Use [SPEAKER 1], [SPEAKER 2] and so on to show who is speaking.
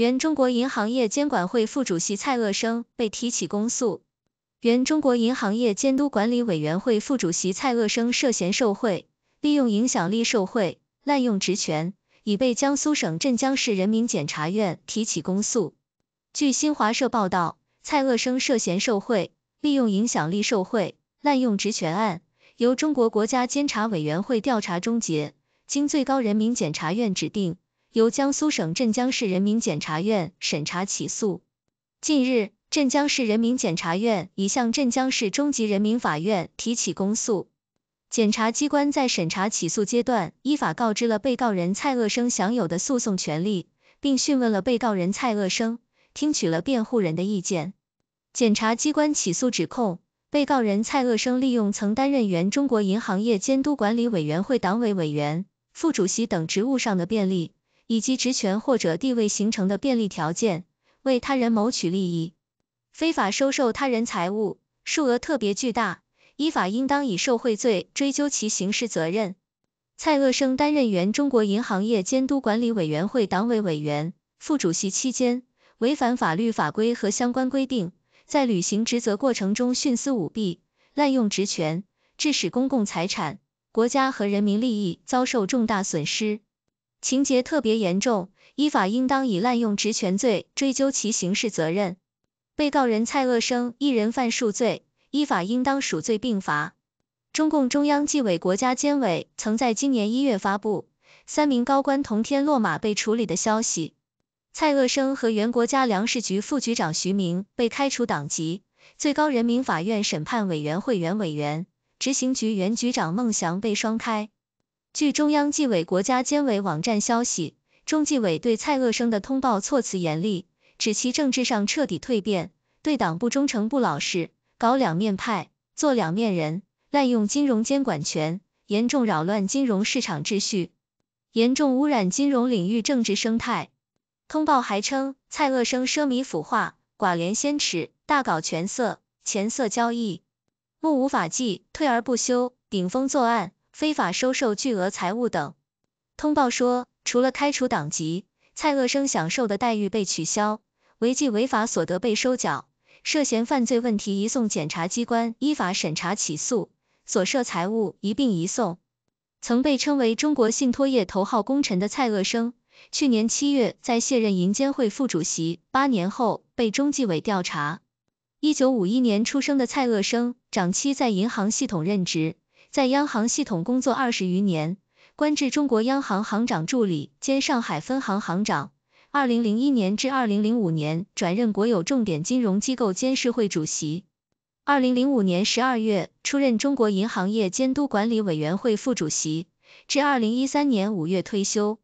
[SPEAKER 1] 原中国银行业监管会副主席蔡鄂生被提起公诉。原中国银行业监督管理委员会副主席蔡鄂生涉嫌受贿、利用影响力受贿、滥用职权，已被江苏省镇江市人民检察院提起公诉。据新华社报道，蔡鄂生涉嫌受贿、利用影响力受贿、滥用职权案，由中国国家监察委员会调查终结，经最高人民检察院指定。由江苏省镇江市人民检察院审查起诉。近日，镇江市人民检察院已向镇江市中级人民法院提起公诉。检察机关在审查起诉阶段，依法告知了被告人蔡鄂生享有的诉讼权利，并讯问了被告人蔡鄂生，听取了辩护人的意见。检察机关起诉指控，被告人蔡鄂生利用曾担任原中国银行业监督管理委员会党委委员、副主席等职务上的便利，以及职权或者地位形成的便利条件，为他人谋取利益，非法收受他人财物，数额特别巨大，依法应当以受贿罪追究其刑事责任。蔡鄂生担任原中国银行业监督管理委员会党委委员、副主席期间，违反法律法规和相关规定，在履行职责过程中徇私舞弊、滥用职权，致使公共财产、国家和人民利益遭受重大损失。情节特别严重，依法应当以滥用职权罪追究其刑事责任。被告人蔡鄂生一人犯数罪，依法应当数罪并罚。中共中央纪委、国家监委曾在今年一月发布三名高官同天落马被处理的消息，蔡鄂生和原国家粮食局副局长徐明被开除党籍，最高人民法院审判委员会原委员、执行局原局长孟祥被双开。据中央纪委国家监委网站消息，中纪委对蔡鄂生的通报措辞严厉，指其政治上彻底蜕变，对党不忠诚不老实，搞两面派做两面人，滥用金融监管权，严重扰乱金融市场秩序，严重污染金融领域政治生态。通报还称，蔡鄂生奢靡腐化，寡廉鲜耻，大搞权色、钱色交易，目无法纪，退而不休，顶风作案。非法收受巨额财物等。通报说，除了开除党籍，蔡鄂生享受的待遇被取消，违纪违法所得被收缴，涉嫌犯罪问题移送检察机关依法审查起诉，所涉财物一并移送。曾被称为中国信托业头号功臣的蔡鄂生，去年七月在卸任银监会副主席八年后被中纪委调查。一九五一年出生的蔡鄂生，长期在银行系统任职。在央行系统工作二十余年，官至中国央行行长助理兼上海分行行长。二零零一年至二零零五年，转任国有重点金融机构监事会主席。二零零五年十二月，出任中国银行业监督管理委员会副主席，至二零一三年五月退休。